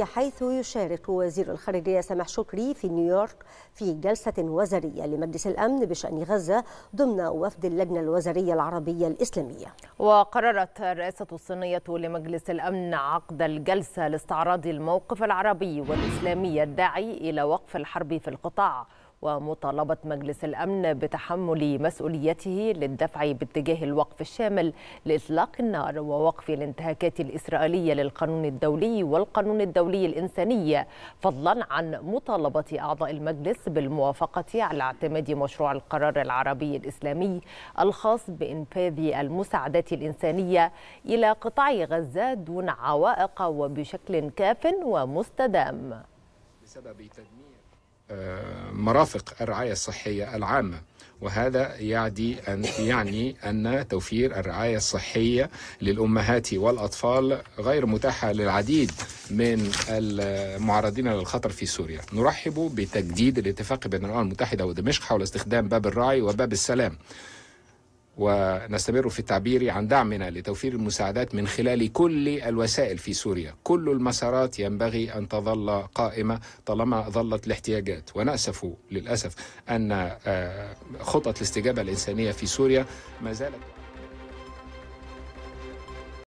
حيث يشارك وزير الخارجية سامح شكري في نيويورك في جلسة وزرية لمجلس الأمن بشأن غزة ضمن وفد اللجنة الوزرية العربية الإسلامية وقررت الرئاسة الصينية لمجلس الأمن عقد الجلسة لاستعراض الموقف العربي والإسلامي الداعي إلى وقف الحرب في القطاع ومطالبة مجلس الأمن بتحمل مسؤوليته للدفع باتجاه الوقف الشامل لإطلاق النار ووقف الانتهاكات الإسرائيلية للقانون الدولي والقانون الدولي الإنساني فضلا عن مطالبة أعضاء المجلس بالموافقة على اعتماد مشروع القرار العربي الإسلامي الخاص بإنفاذ المساعدات الإنسانية إلى قطاع غزة دون عوائق وبشكل كاف ومستدام بسبب تدمير مرافق الرعاية الصحية العامة وهذا يعني أن يعني أن توفير الرعاية الصحية للأمهات والأطفال غير متاحة للعديد من المعرضين للخطر في سوريا نرحب بتجديد الاتفاق بين الأمم المتحدة ودمشق حول استخدام باب الرعي وباب السلام ونستمر في التعبير عن دعمنا لتوفير المساعدات من خلال كل الوسائل في سوريا كل المسارات ينبغي أن تظل قائمة طالما ظلت الاحتياجات ونأسف للأسف أن آه، خطط الاستجابة الإنسانية في سوريا ما زالت